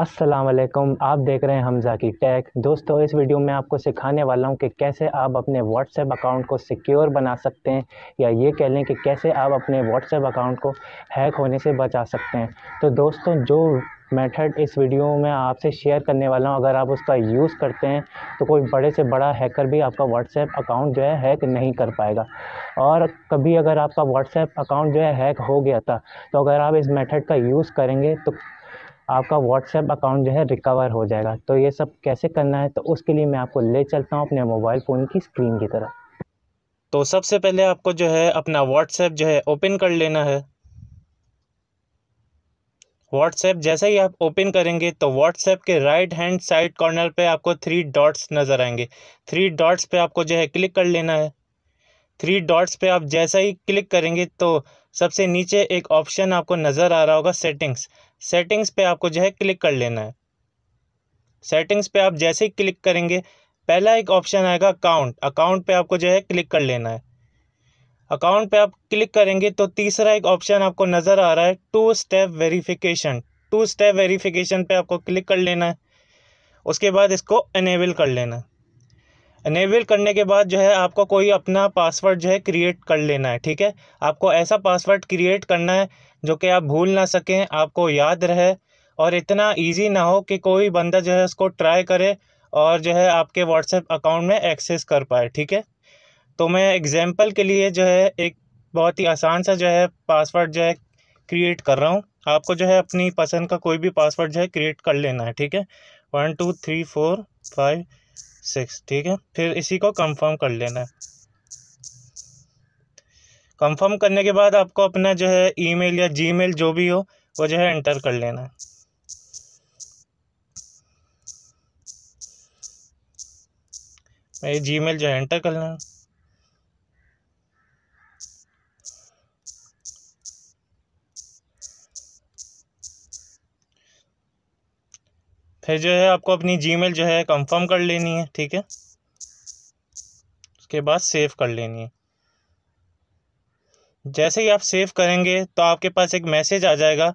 असलम आप देख रहे हैं हमज़ा की टैक दोस्तों इस वीडियो में आपको सिखाने वाला हूं कि कैसे आप अपने व्हाट्सएप अकाउंट को सिक्योर बना सकते हैं या ये कह लें कि कैसे आप अपने व्हाट्सएप अकाउंट को हैक होने से बचा सकते हैं तो दोस्तों जो मेथड इस वीडियो में आपसे शेयर करने वाला हूं अगर आप उसका यूज़ करते हैं तो कोई बड़े से बड़ा हैकर भी आपका व्हाट्सएप अकाउंट जो है हैक नहीं कर पाएगा और कभी अगर आपका व्हाट्सएप अकाउंट जो है हैक हो गया था तो अगर आप इस मेथड का यूज़ करेंगे तो आपका व्हाट्सएप अकाउंट जो है रिकवर हो जाएगा तो ये सब कैसे करना है तो उसके लिए मैं आपको ले चलता हूँ अपने मोबाइल फ़ोन की स्क्रीन की तरफ तो सबसे पहले आपको जो है अपना व्हाट्सएप जो है ओपन कर लेना है व्हाट्सएप जैसे ही आप ओपन करेंगे तो व्हाट्सएप के राइट हैंड साइड कॉर्नर पे आपको थ्री डॉट्स नज़र आएंगे थ्री डॉट्स पे आपको जो है क्लिक कर लेना है थ्री डॉट्स पे आप जैसा ही क्लिक करेंगे तो सबसे नीचे एक ऑप्शन आपको नज़र आ रहा होगा सेटिंग्स सेटिंग्स पे आपको जो है क्लिक कर लेना है सेटिंग्स पे आप जैसे ही क्लिक करेंगे पहला एक ऑप्शन आएगा अकाउंट अकाउंट पे आपको जो है क्लिक कर लेना है अकाउंट पे आप क्लिक करेंगे तो तीसरा एक ऑप्शन आपको नज़र आ रहा है two step verification two step verification पे आपको क्लिक कर लेना है उसके बाद इसको इनेबल कर लेना है इनेबल करने के बाद जो है आपको कोई अपना पासवर्ड जो है क्रिएट कर लेना है ठीक है आपको ऐसा पासवर्ड क्रिएट करना है जो कि आप भूल ना सकें आपको याद रहे और इतना इजी ना हो कि कोई बंदा जो है उसको ट्राई करे और जो है आपके व्हाट्सएप अकाउंट में एक्सेस कर पाए ठीक है तो मैं एग्ज़ाम्पल के लिए जो है एक बहुत ही आसान सा जो है पासवर्ड जो है क्रिएट कर रहा हूँ आपको जो है अपनी पसंद का कोई भी पासवर्ड जो है क्रिएट कर लेना है ठीक है one two three four five six ठीक है फिर इसी को कंफर्म कर लेना है कंफर्म करने के बाद आपको अपना जो है ईमेल या जीमेल जो भी हो वो जो है एंटर कर लेना है मेरी जीमेल जो है एंटर कर लेना फिर जो है आपको अपनी जीमेल जो है कंफर्म कर लेनी है ठीक है उसके बाद सेव कर लेनी है जैसे ही आप सेव करेंगे तो आपके पास एक मैसेज आ जाएगा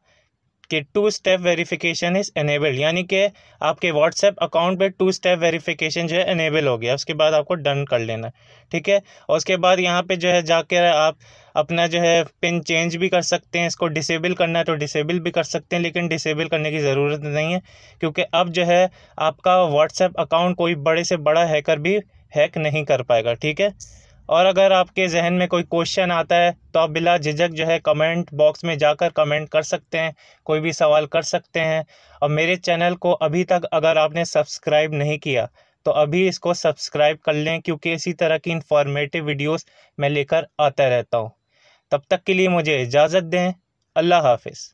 कि two step verification is enabled यानी कि आपके व्हाट्सएप अकाउंट पे टू स्टेप वेरिफिकेशन जो है एनेबल हो गया उसके बाद आपको डन कर लेना ठीक है और उसके बाद यहाँ पे जो है जाकर आप अपना जो है पिन चेंज भी कर सकते हैं इसको डिसेबल करना है तो डिसेबल भी कर सकते हैं लेकिन डिसेबल करने की ज़रूरत नहीं है क्योंकि अब जो है आपका व्हाट्सएप अकाउंट कोई बड़े से बड़ा हैकर भी हैक नहीं कर पाएगा ठीक है और अगर आपके जहन में कोई क्वेश्चन आता है तो आप बिला झिझक जो है कमेंट बॉक्स में जाकर कमेंट कर सकते हैं कोई भी सवाल कर सकते हैं और मेरे चैनल को अभी तक अगर आपने सब्सक्राइब नहीं किया तो अभी इसको सब्सक्राइब कर लें क्योंकि इसी तरह की इन्फॉर्मेटिव वीडियोस मैं लेकर आता रहता हूँ तब तक के लिए मुझे इजाज़त दें अल्लाह हाफिज़